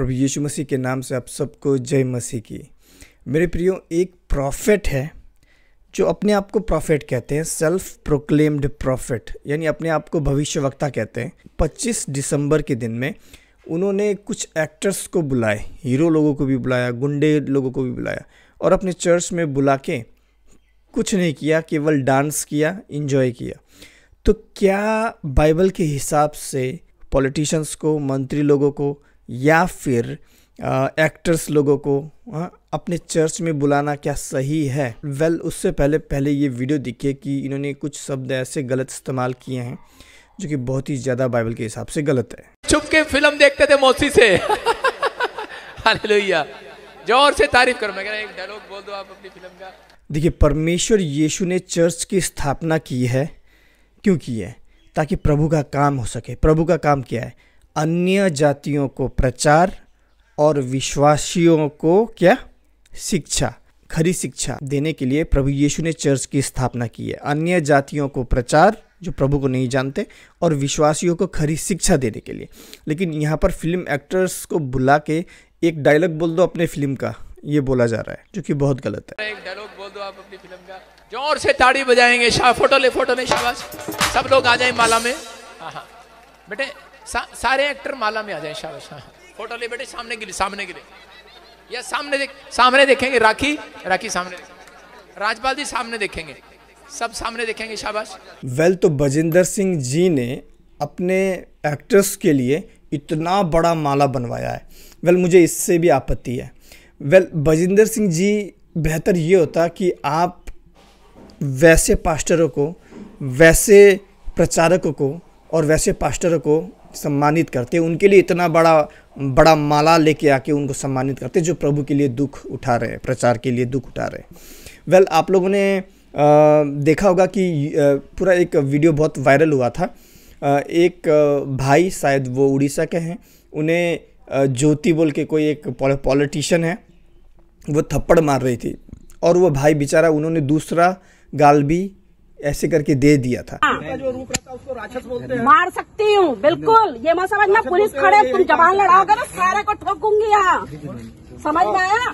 प्रभु यीशु मसीह के नाम से आप सबको जय मसीह की मेरे प्रियो एक प्रॉफिट है जो अपने आप को प्रॉफिट कहते हैं सेल्फ प्रोक्लेम्ड प्रॉफिट यानी अपने आप को भविष्यवक्ता कहते हैं 25 दिसंबर के दिन में उन्होंने कुछ एक्टर्स को बुलाए हीरो लोगों को भी बुलाया गुंडे लोगों को भी बुलाया और अपने चर्च में बुला के कुछ नहीं किया केवल डांस किया इन्जॉय किया तो क्या बाइबल के हिसाब से पॉलिटिशियंस को मंत्री लोगों को या फिर एक्टर्स लोगों को आ, अपने चर्च में बुलाना क्या सही है वेल well, उससे पहले पहले ये वीडियो दिखे कि इन्होंने कुछ शब्द ऐसे गलत इस्तेमाल किए हैं जो कि बहुत ही ज़्यादा बाइबल के हिसाब से गलत है छुप के फिल्म देखते थे मौसी से जोर से तारीफ करो मैं कह रहा एक डायलॉग बोल दो आप अपनी फिल्म का देखिए परमेश्वर यीशु ने चर्च की स्थापना की है क्यों की है ताकि प्रभु का काम हो सके प्रभु का काम क्या है अन्य जातियों को प्रचार और विश्वासियों को क्या शिक्षा खरी शिक्षा देने के लिए प्रभु यीशु ने चर्च की स्थापना की है अन्य जातियों को प्रचार जो प्रभु को नहीं जानते और विश्वासियों को खरी शिक्षा देने के लिए लेकिन यहाँ पर फिल्म एक्टर्स को बुला के एक डायलॉग बोल दो अपने फिल्म का ये बोला जा रहा है जो कि बहुत गलत है एक डायलॉग बोल दो आप अपनी फिल्म का जोर से ताड़ी बजाएंगे फोटो ले फोटो ले शाबाश सब लोग आ जाए माला में हाँ, हाँ। बेटे सा, सारे एक्टर माला में आ जाए शाह हाँ, हाँ फोटो ले बेटे सामने गिरे सामने गिरे या सामने देख सामने देखेंगे राखी राखी सामने राजपाल जी सामने देखेंगे सब सामने देखेंगे शाबाश वेल well, तो बजेंद्र सिंह जी ने अपने एक्ट्रेस के लिए इतना बड़ा माला बनवाया है वेल well, मुझे इससे भी आपत्ति है वेल well, बजेंद्र सिंह जी बेहतर ये होता कि आप वैसे पास्टरों को वैसे प्रचारकों को और वैसे पास्टरों को सम्मानित करते उनके लिए इतना बड़ा बड़ा माला लेके आके उनको सम्मानित करते जो प्रभु के लिए दुख उठा रहे हैं प्रचार के लिए दुख उठा रहे हैं वेल well, आप लोगों ने देखा होगा कि पूरा एक वीडियो बहुत वायरल हुआ था एक भाई शायद वो उड़ीसा के हैं उन्हें ज्योति बोल के कोई एक पॉलिटिशियन है वो थप्पड़ मार रही थी और वो भाई बेचारा उन्होंने दूसरा गाल भी ऐसे करके दे दिया था हाँ। मार सकती हूँ बिल्कुल ये मत समझना पुलिस खड़े तुम जवान लड़ाओगे ना सारे को ठोकूंगी यहाँ समझ में आया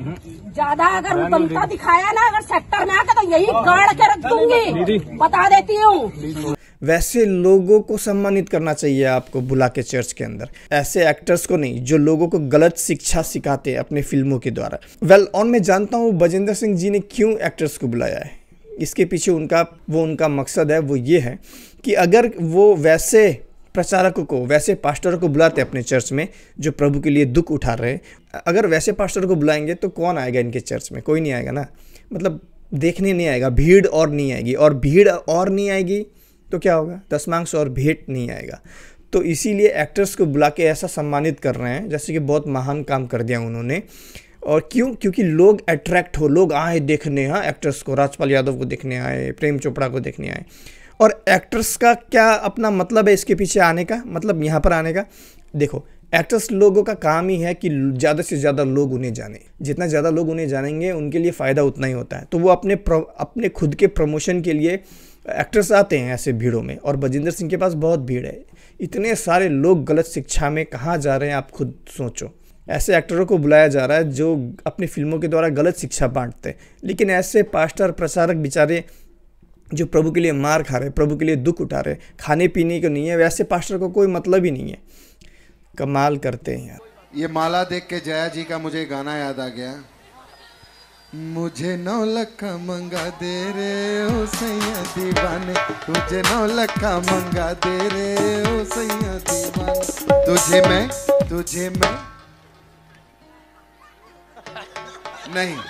ज्यादा अगर हम्म। उद्यमता दिखाया ना अगर सेक्टर में आकर तो यही गाड़ के रख दूंगी बता देती हूँ वैसे लोगों को सम्मानित करना चाहिए आपको बुला के चर्च के अंदर ऐसे एक्टर्स को नहीं जो लोगों को गलत शिक्षा सिखाते हैं अपने फिल्मों के द्वारा वेल well, ऑन मैं जानता हूँ बजेंद्र सिंह जी ने क्यों एक्टर्स को बुलाया है इसके पीछे उनका वो उनका मकसद है वो ये है कि अगर वो वैसे प्रचारकों को वैसे पास्टर को बुलाते अपने चर्च में जो प्रभु के लिए दुख उठा रहे अगर वैसे पास्टर को बुलाएंगे तो कौन आएगा इनके चर्च में कोई नहीं आएगा ना मतलब देखने नहीं आएगा भीड़ और नहीं आएगी और भीड़ और नहीं आएगी तो क्या होगा दस मांग्स और भेंट नहीं आएगा तो इसीलिए एक्टर्स को बुला के ऐसा सम्मानित कर रहे हैं जैसे कि बहुत महान काम कर दिया उन्होंने और क्यों क्योंकि लोग अट्रैक्ट हो लोग आए देखने हैं हाँ, एक्टर्स को राजपाल यादव को देखने आए प्रेम चोपड़ा को देखने आए और एक्टर्स का क्या अपना मतलब है इसके पीछे आने का मतलब यहाँ पर आने का देखो एक्टर्स लोगों का काम ही है कि ज़्यादा से ज़्यादा लोग उन्हें जाने जितना ज़्यादा लोग उन्हें जानेंगे उनके लिए फ़ायदा उतना ही होता है तो वो अपने अपने खुद के प्रमोशन के लिए एक्टर्स आते हैं ऐसे भीड़ों में और बजिंदर सिंह के पास बहुत भीड़ है इतने सारे लोग गलत शिक्षा में कहाँ जा रहे हैं आप खुद सोचो ऐसे एक्टरों को बुलाया जा रहा है जो अपनी फिल्मों के द्वारा गलत शिक्षा बांटते हैं लेकिन ऐसे पास्टर प्रसारक बेचारे जो प्रभु के लिए मार खा रहे प्रभु के लिए दुख उठा रहे खाने पीने को नहीं है वैसे पास्टर को कोई मतलब ही नहीं है कमाल करते हैं यार ये माला देख के जया जी का मुझे गाना याद आ गया मुझे नौ लख मंगा दे रे ओ सैया दीवाने तुझे नौ लख मंगा दे रे ओ सैया दीवाने तुझे मैं तुझे मैं नहीं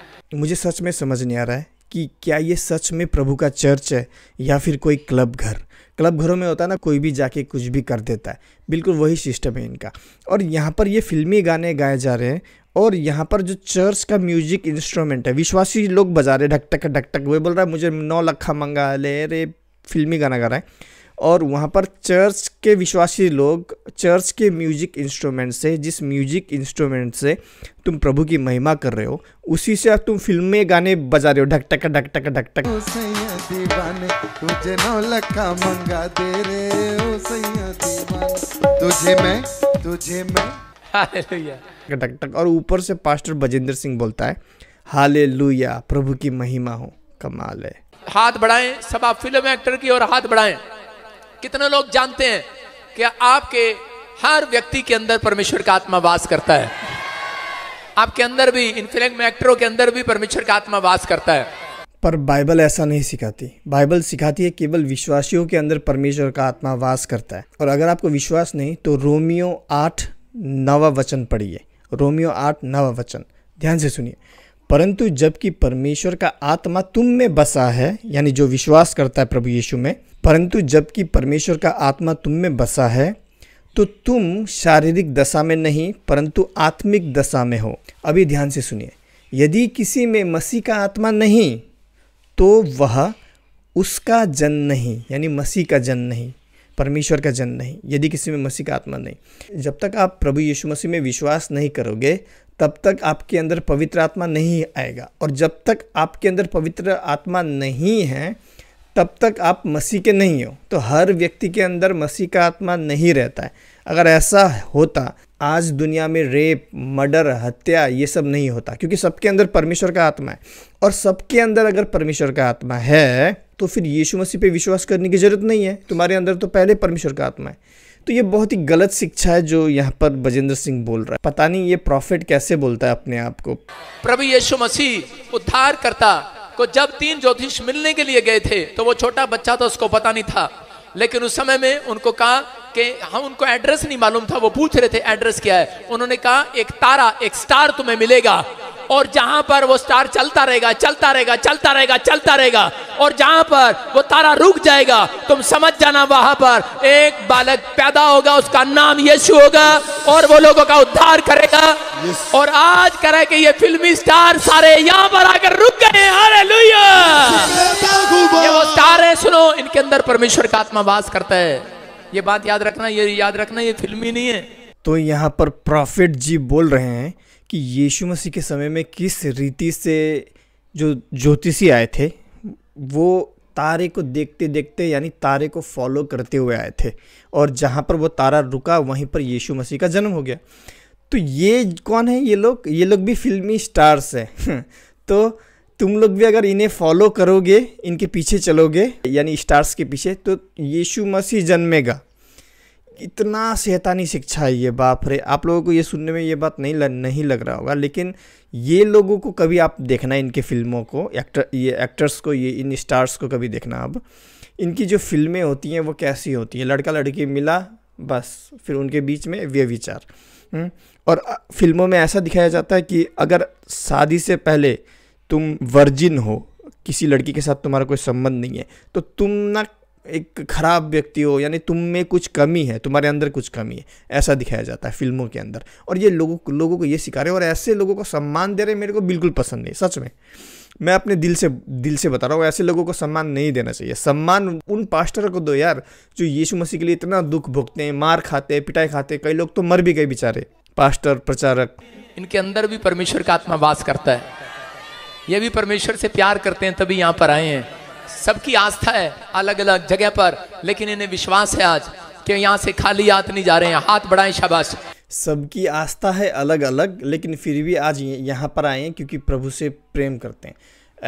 मुझे सच में समझ नहीं आ रहा है कि क्या ये सच में प्रभु का चर्च है या फिर कोई क्लब घर क्लब घरों में होता है ना कोई भी जाके कुछ भी कर देता है बिल्कुल वही सिस्टम है इनका और यहाँ पर ये फिल्मी गाने गाए जा रहे हैं और यहाँ पर जो चर्च का म्यूजिक इंस्ट्रूमेंट है विश्वासी लोग बजा रहे ढकटक ढकटक वही बोल रहा है मुझे नौ लखा मंगा ले रे फिल्मी गाना गा रहा है और वहाँ पर चर्च के विश्वासी लोग चर्च के म्यूजिक इंस्ट्रूमेंट से जिस म्यूजिक इंस्ट्रूमेंट से तुम प्रभु की महिमा कर रहे हो उसी से तुम फिल्म में गाने बजा रहे हो ढक टक ढक टक ढक टक और ऊपर से पास्टर बजेंद्र सिंह बोलता है हाले प्रभु की महिमा हो कमाल है हाथ बढ़ाएं सब आप फिल्म एक्टर की और हाथ बढ़ाएं कितने लोग जानते हैं कि आपके हर व्यक्ति के अंदर परमेश्वर का आत्मा वास करता है आपके अंदर भी इनफिलिंग में एक्टरों के अंदर भी परमेश्वर का आत्मा वास करता है पर बाइबल ऐसा नहीं सिखाती बाइबल सिखाती है केवल विश्वासियों के अंदर परमेश्वर का आत्मा वास करता है और अगर आपको विश्वास नहीं तो रोमियो आठ नवा वचन पढ़िए रोमियो आठ नवा वचन ध्यान से सुनिए परंतु जबकि परमेश्वर का आत्मा तुम में बसा है यानी जो विश्वास करता है प्रभु यीशु में परंतु जबकि परमेश्वर का आत्मा तुम में बसा है तो तुम शारीरिक दशा में नहीं परंतु आत्मिक दशा में हो अभी ध्यान से सुनिए यदि किसी में मसीह का आत्मा नहीं तो वह उसका जन नहीं यानी मसीह का जन नहीं परमेश्वर का जन नहीं यदि किसी में मसीह का आत्मा नहीं जब तक आप प्रभु यीशु मसीह में विश्वास नहीं करोगे तब तक आपके अंदर पवित्र आत्मा नहीं आएगा और जब तक आपके अंदर पवित्र आत्मा नहीं है तब तक आप मसीह के नहीं हो तो हर व्यक्ति के अंदर मसीह का आत्मा नहीं रहता है अगर ऐसा होता आज दुनिया में रेप मर्डर हत्या ये सब नहीं होता क्योंकि सबके अंदर परमेश्वर का आत्मा है और सबके अंदर अगर परमेश्वर का आत्मा है तो फिर यीशु मसीह पे विश्वास करने की ज़रूरत नहीं है तुम्हारे अंदर तो पहले परमेश्वर का आत्मा है तो ये बहुत ही गलत शिक्षा है जो यहाँ पर बजेंद्र सिंह बोल रहा है पता नहीं ये प्रॉफिट कैसे बोलता है अपने आप को प्रभु यीशु मसीह उद्धार करता को जब तीन ज्योतिष मिलने के लिए गए थे तो वो छोटा बच्चा था उसको पता नहीं था लेकिन उस समय में उनको कहा कि हम उनको एड्रेस नहीं मालूम था वो पूछ रहे थे एड्रेस क्या है उन्होंने कहा एक तारा एक स्टार तुम्हें मिलेगा और जहां पर वो स्टार चलता रहेगा चलता रहेगा चलता रहेगा चलता रहेगा और जहां पर वो तारा रुक जाएगा तुम समझ जाना वहां पर एक बालक पैदा होगा उसका नाम यीशु होगा और वो लोगों का उद्धार करेगा और आज करा कि ये फिल्मी स्टार सारे यहाँ पर आकर रुक गए हरे है सुनो इनके अंदर परमेश्वर का आत्मा वास करता है ये बात याद रखना ये याद रखना ये फिल्मी नहीं है तो यहाँ पर प्रॉफिट जी बोल रहे हैं कि यीशु मसीह के समय में किस रीति से जो ज्योतिषी आए थे वो तारे को देखते देखते यानी तारे को फॉलो करते हुए आए थे और जहाँ पर वो तारा रुका वहीं पर यीशु मसीह का जन्म हो गया तो ये कौन है ये लोग ये लोग भी फिल्मी स्टार्स हैं तो तुम लोग भी अगर इन्हें फॉलो करोगे इनके पीछे चलोगे यानी स्टार्स के पीछे तो यीशु मसीह जन्मेगा इतना शैतानी शिक्षा है ये बाप रे आप लोगों को ये सुनने में ये बात नहीं लग नहीं लग रहा होगा लेकिन ये लोगों को कभी आप देखना इनके फिल्मों को एक्टर ये एक्टर्स को ये इन स्टार्स को कभी देखना अब इनकी जो फिल्में होती हैं वो कैसी होती हैं लड़का लड़की मिला बस फिर उनके बीच में व्य विचार हम्म, और फिल्मों में ऐसा दिखाया जाता है कि अगर शादी से पहले तुम वर्जिन हो किसी लड़की के साथ तुम्हारा कोई संबंध नहीं है तो तुम ना एक ख़राब व्यक्ति हो यानी तुम में कुछ कमी है तुम्हारे अंदर कुछ कमी है ऐसा दिखाया जाता है फिल्मों के अंदर और ये लोगों लोगों को ये सिखा रहे हैं और ऐसे लोगों को सम्मान दे रहे मेरे को बिल्कुल पसंद नहीं सच में मैं अपने दिल से दिल से बता रहा हूँ ऐसे लोगों को सम्मान नहीं देना चाहिए सम्मान उन पास्टर को दो यार जो यीशु मसीह के लिए इतना दुख भोगते हैं मार खाते हैं पिटाई खाते कई लोग तो मर भी गए बेचारे पास्टर प्रचारक इनके अंदर भी परमेश्वर का आत्मा वास करता है ये भी परमेश्वर से प्यार करते हैं तभी यहाँ पर आए हैं सबकी आस्था है अलग अलग जगह पर लेकिन इन्हें विश्वास है आज कि यहाँ से खाली हाथ नहीं जा रहे हैं हाथ बढ़ाएं शाबाश सबकी आस्था है अलग अलग लेकिन फिर भी आज यहाँ पर आए हैं क्योंकि प्रभु से प्रेम करते हैं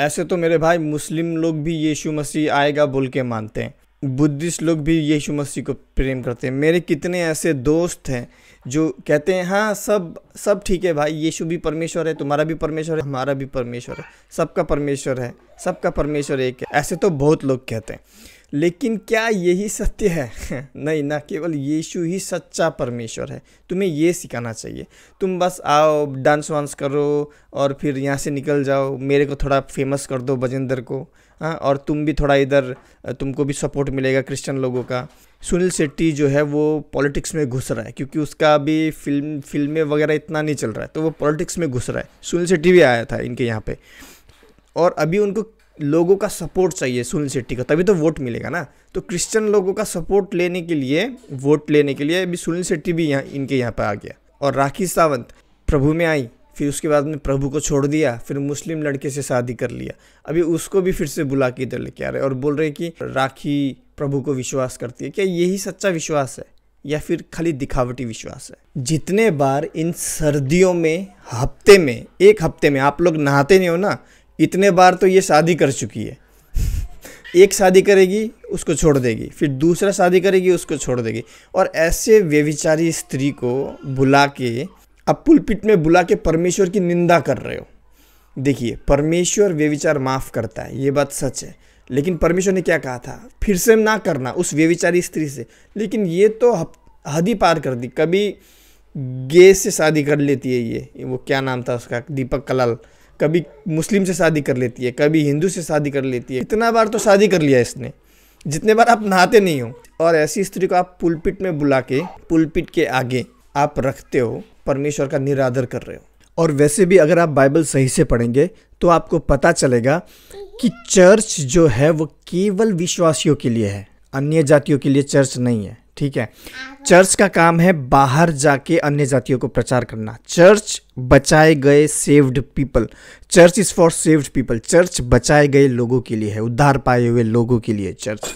ऐसे तो मेरे भाई मुस्लिम लोग भी यीशु मसीह आएगा बोल के मानते हैं बुद्धिस्ट लोग भी यीशु मसीह को प्रेम करते हैं मेरे कितने ऐसे दोस्त हैं जो कहते हैं हाँ सब सब ठीक है भाई यीशु भी परमेश्वर है तुम्हारा भी परमेश्वर है हमारा भी परमेश्वर है सबका परमेश्वर है सबका परमेश्वर एक है ऐसे तो बहुत लोग कहते हैं लेकिन क्या यही सत्य है नहीं ना केवल यीशु ही सच्चा परमेश्वर है तुम्हें ये सिखाना चाहिए तुम बस आओ डांस वांस करो और फिर यहाँ से निकल जाओ मेरे को थोड़ा फेमस कर दो बजेंद्र को आ, हाँ, और तुम भी थोड़ा इधर तुमको भी सपोर्ट मिलेगा क्रिश्चियन लोगों का सुनील शेट्टी जो है वो पॉलिटिक्स में घुस रहा है क्योंकि उसका अभी फिल्म फिल्में वगैरह इतना नहीं चल रहा है तो वो पॉलिटिक्स में घुस रहा है सुनील शेट्टी भी आया था इनके यहाँ पे और अभी उनको लोगों का सपोर्ट चाहिए सुनील शेट्टी का तभी तो वोट मिलेगा ना तो क्रिश्चियन लोगों का सपोर्ट लेने के लिए वोट लेने के लिए अभी सुनील शेट्टी भी यहाँ इनके यहाँ पर आ गया और राखी सावंत प्रभु में आई फिर उसके बाद में प्रभु को छोड़ दिया फिर मुस्लिम लड़के से शादी कर लिया अभी उसको भी फिर से बुला के इधर लेके आ रहे और बोल रहे कि राखी प्रभु को विश्वास करती है क्या यही सच्चा विश्वास है या फिर खाली दिखावटी विश्वास है जितने बार इन सर्दियों में हफ्ते में एक हफ्ते में आप लोग नहाते नहीं हो ना इतने बार तो ये शादी कर चुकी है एक शादी करेगी उसको छोड़ देगी फिर दूसरा शादी करेगी उसको छोड़ देगी और ऐसे व्यविचारी स्त्री को बुला के अब पुलपिट में बुला के परमेश्वर की निंदा कर रहे हो देखिए परमेश्वर व्यविचार माफ़ करता है ये बात सच है लेकिन परमेश्वर ने क्या कहा था फिर से ना करना उस व्यविचारी स्त्री से लेकिन ये तो हद ही पार कर दी कभी गे से शादी कर लेती है ये वो क्या नाम था उसका दीपक कलाल कभी मुस्लिम से शादी कर लेती है कभी हिंदू से शादी कर लेती है इतना बार तो शादी कर लिया इसने जितने बार आप नहाते नहीं हो और ऐसी स्त्री को आप पुलपिट में बुला के पुलपिट के आगे आप रखते हो परमेश्वर का निरादर कर रहे हो और वैसे भी अगर आप बाइबल सही से पढ़ेंगे तो आपको पता चलेगा कि चर्च जो है वो केवल विश्वासियों के लिए है अन्य जातियों के लिए चर्च नहीं है ठीक है चर्च का काम है बाहर जाके अन्य जातियों को प्रचार करना चर्च बचाए गए saved people church is for saved people church बचाए गए लोगों के लिए है उद्धार पाए हुए लोगों के लिए चर्च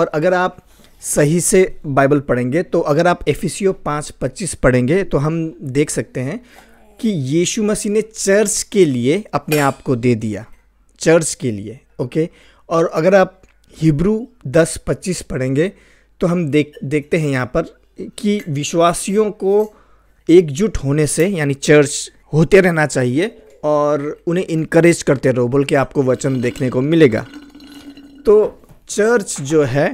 और अगर आप सही से बाइबल पढ़ेंगे तो अगर आप एफिसियो पाँच पच्चीस पढ़ेंगे तो हम देख सकते हैं कि यीशु मसीह ने चर्च के लिए अपने आप को दे दिया चर्च के लिए ओके और अगर आप हिब्रू दस पच्चीस पढ़ेंगे तो हम देख देखते हैं यहाँ पर कि विश्वासियों को एकजुट होने से यानी चर्च होते रहना चाहिए और उन्हें इनक्रेज करते रहो बोल के आपको वचन देखने को मिलेगा तो चर्च जो है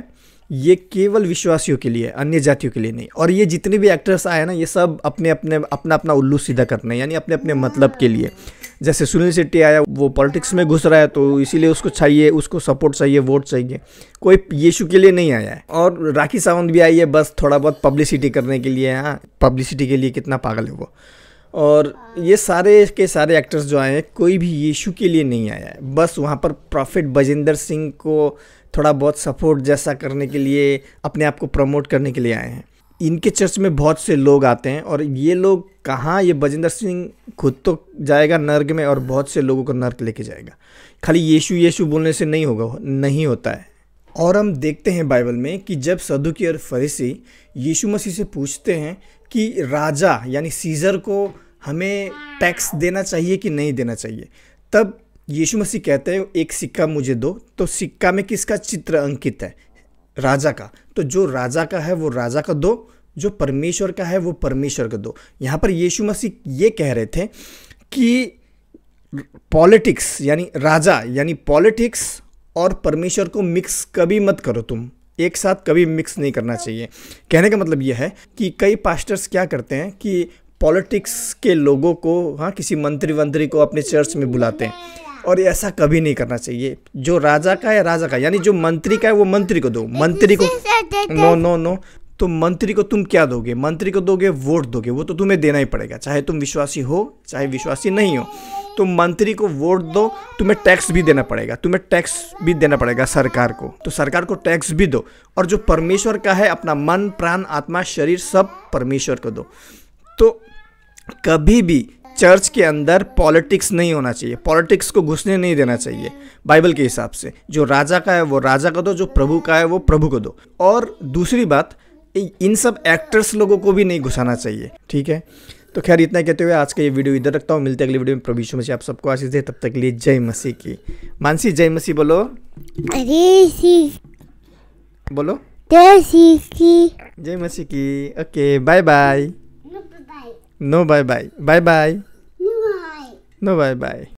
ये केवल विश्वासियों के लिए अन्य जातियों के लिए नहीं और ये जितने भी एक्टर्स आए ना ये सब अपने अपने अपना अपना उल्लू सीधा करने यानी अपने अपने मतलब के लिए जैसे सुनील शेट्टी आया वो पॉलिटिक्स में घुस रहा है तो इसीलिए उसको चाहिए उसको सपोर्ट चाहिए वोट चाहिए कोई यीशु के लिए नहीं आया है और राखी सावंत भी आई है बस थोड़ा बहुत पब्लिसिटी करने के लिए हाँ पब्लिसिटी के लिए कितना पागल है वो और ये सारे के सारे एक्टर्स जो आए हैं कोई भी यीशु के लिए नहीं आया है बस वहाँ पर प्रॉफिट बजेंद्र सिंह को थोड़ा बहुत सपोर्ट जैसा करने के लिए अपने आप को प्रमोट करने के लिए आए हैं इनके चर्च में बहुत से लोग आते हैं और ये लोग कहाँ ये बजेंद्र सिंह खुद तो जाएगा नर्क में और बहुत से लोगों को नर्क लेके जाएगा खाली यीशु यीशु बोलने से नहीं होगा नहीं होता है और हम देखते हैं बाइबल में कि जब सदुकी और फरीसी यीशु मसीह से पूछते हैं कि राजा यानी सीज़र को हमें टैक्स देना चाहिए कि नहीं देना चाहिए तब यीशु मसीह कहते हैं एक सिक्का मुझे दो तो सिक्का में किसका चित्र अंकित है राजा का तो जो राजा का है वो राजा का दो जो परमेश्वर का है वो परमेश्वर का दो यहाँ पर यीशु मसीह ये कह रहे थे कि पॉलिटिक्स यानी राजा यानी पॉलिटिक्स और परमेश्वर को मिक्स कभी मत करो तुम एक साथ कभी मिक्स नहीं करना चाहिए कहने का मतलब यह है कि कई पास्टर्स क्या करते हैं कि पॉलिटिक्स के लोगों को हाँ किसी मंत्री वंत्री को अपने चर्च में बुलाते हैं और ऐसा कभी नहीं करना चाहिए जो राजा का है राजा का यानी जो मंत्री का है वो मंत्री को दो मंत्री को नो नो नो तो मंत्री को तुम क्या दोगे मंत्री को दोगे वोट दोगे वो तो तुम्हें देना ही पड़ेगा चाहे तुम विश्वासी हो चाहे विश्वासी नहीं हो तो मंत्री को वोट दो तुम्हें टैक्स भी देना पड़ेगा तुम्हें टैक्स भी देना पड़ेगा सरकार को तो सरकार को टैक्स भी दो और जो परमेश्वर का है अपना मन प्राण आत्मा शरीर सब परमेश्वर को दो तो कभी भी चर्च के अंदर पॉलिटिक्स नहीं होना चाहिए पॉलिटिक्स को घुसने नहीं देना चाहिए बाइबल के हिसाब से जो राजा का है वो राजा को दो जो प्रभु का है वो प्रभु को दो और दूसरी बात इन सब एक्टर्स लोगों को भी नहीं घुसाना चाहिए ठीक है तो खैर इतना कहते हुए आज का ये वीडियो इधर रखता हूँ मिलते अगली वीडियो में प्रभु मसीह आप सबको आशीष दे तब तक लिए जय मसीह की मानसी जय मसीह बोलो अरे बोलो जय जय मसीह की okay bye bye No bye bye. Bye bye. No bye. No bye bye.